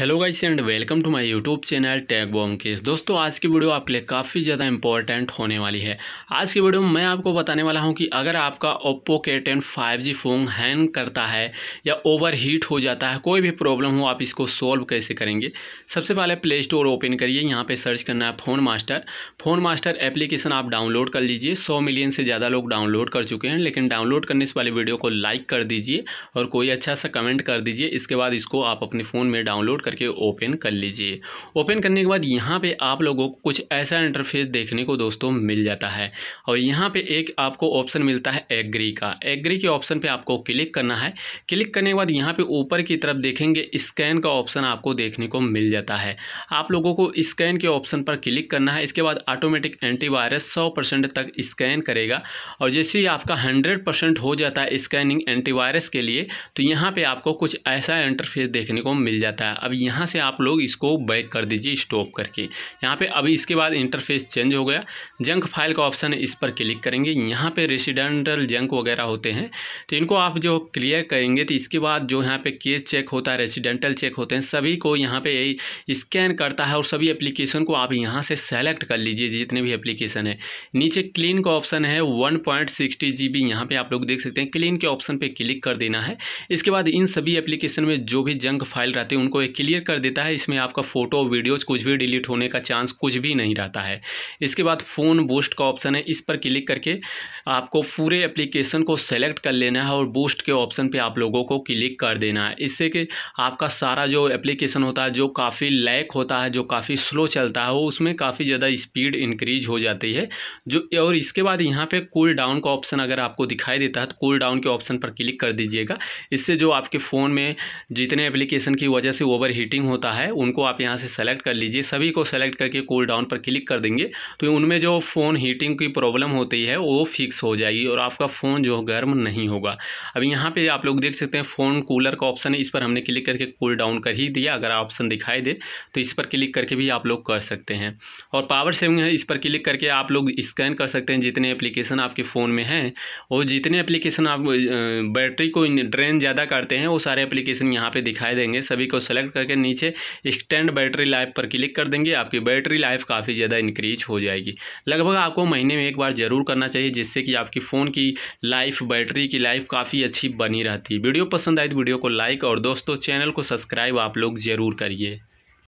hello guys and welcome to my YouTube channel टैग बॉम केस दोस्तों आज की वीडियो आपके लिए काफ़ी ज़्यादा इंपॉर्टेंट होने वाली है आज की वीडियो में मैं आपको बताने वाला हूं कि अगर आपका Oppo K ten five G phone hang करता है या ओवर हीट हो जाता है कोई भी प्रॉब्लम हो आप इसको सॉल्व कैसे करेंगे सबसे पहले प्ले स्टोर ओपन करिए यहाँ पर सर्च करना है phone master phone master application आप डाउनलोड कर लीजिए सौ मिलियन से ज़्यादा लोग डाउनलोड कर चुके हैं लेकिन डाउनलोड करने से पहले वीडियो को लाइक कर दीजिए और कोई अच्छा सा कमेंट कर दीजिए इसके बाद इसको आप अपने फ़ोन में डाउनलोड करके ओपन कर लीजिए ओपन करने के बाद यहाँ पे आप लोगों को कुछ ऐसा इंटरफेस देखने को दोस्तों मिल जाता है और यहाँ पे एक आपको ऑप्शन मिलता है एग्री का एग्री के ऑप्शन पे आपको क्लिक करना है क्लिक करने के बाद यहाँ पे ऊपर की तरफ देखेंगे स्कैन का ऑप्शन आपको देखने को मिल जाता है आप लोगों को स्कैन के ऑप्शन पर क्लिक करना है इसके बाद ऑटोमेटिक एंटीवायरस सौ परसेंट तक स्कैन करेगा और जैसे ही आपका हंड्रेड परसेंट हो जाता है स्कैनिंग एंटीवायरस के लिए तो यहाँ पर आपको कुछ ऐसा इंटरफेस देखने को मिल जाता है अब यहाँ से आप लोग इसको बैक कर दीजिए स्टॉप करके यहाँ पे अभी इसके बाद इंटरफेस चेंज हो गया जंक फाइल का ऑप्शन इस पर क्लिक करेंगे यहाँ पे रेसिडेंटल जंक वगैरह होते हैं तो इनको आप जो क्लियर करेंगे तो इसके बाद जो यहाँ पे केस चेक होता है रेसिडेंटल चेक होते हैं सभी को यहाँ पे स्कैन करता है और सभी एप्लीकेशन को आप यहाँ से सेलेक्ट कर लीजिए जितने भी एप्लीकेशन है नीचे क्लीन का ऑप्शन है one point sixty G B यहाँ आप लोग देख सकते हैं क्लीन के ऑप्शन पर क्लिक कर देना है इसके बाद इन सभी एप्लीकेशन में जो भी जंक फाइल रहते हैं उनको एक क्लियर कर देता है इसमें आपका फ़ोटो वीडियोज़ कुछ भी डिलीट होने का चांस कुछ भी नहीं रहता है इसके बाद फ़ोन बूस्ट का ऑप्शन है इस पर क्लिक करके आपको पूरे एप्लीकेशन को सेलेक्ट कर लेना है और बूस्ट के ऑप्शन पर आप लोगों को क्लिक कर देना है इससे कि आपका सारा जो एप्लीकेशन होता है जो काफ़ी लैक होता है जो काफ़ी स्लो चलता है वो उसमें काफ़ी ज़्यादा स्पीड इंक्रीज हो जाती है जो और इसके बाद यहाँ पे कूल डाउन का ऑप्शन अगर आपको दिखाई देता है तो कूल डाउन के ऑप्शन पर क्लिक कर दीजिएगा इससे जो आपके फ़ोन में जितने एप्लीकेशन की वजह से ओवर ओवर हीटिंग होता है उनको आप यहाँ से सेलेक्ट कर लीजिए सभी को सेलेक्ट करके कूल डाउन पर क्लिक कर देंगे तो उनमें जो फ़ोन हीटिंग की प्रॉब्लम होती है वो फिक्स हो जाएगी और आपका फ़ोन जो गर्म नहीं होगा अब यहाँ पर आप लोग देख सकते हैं फ़ोन कूलर का ऑप्शन है इस पर हमने क्लिक करके कूल डाउन कर ही दिया अगर ऑप्शन दिखाई दे तो इस पर क्लिक करके भी आप लोग कर सकते हैं और पावर सेविंग है इस पर क्लिक करके आप लोग स्कैन कर सकते हैं जितने एप्लीकेशन आपके फ़ोन में हैं और जितने एप्लीकेशन आप बैटरी को ड्रेन ज़्यादा करते हैं वो सारे एप्लीकेशन यहाँ पर दिखाई देंगे सभी को सेलेक्ट करके नीचे एक्सटेंड बैटरी लाइफ पर क्लिक कर देंगे आपकी बैटरी लाइफ काफ़ी ज़्यादा इंक्रीज हो जाएगी लगभग आपको महीने में एक बार ज़रूर करना चाहिए जिससे कि आपकी फ़ोन की लाइफ बैटरी की लाइफ काफ़ी अच्छी बनी रहती है वीडियो पसंद आए तो वीडियो को लाइक और दोस्तों चैनल को सब्सक्राइब आप लोग ज़रूर करिए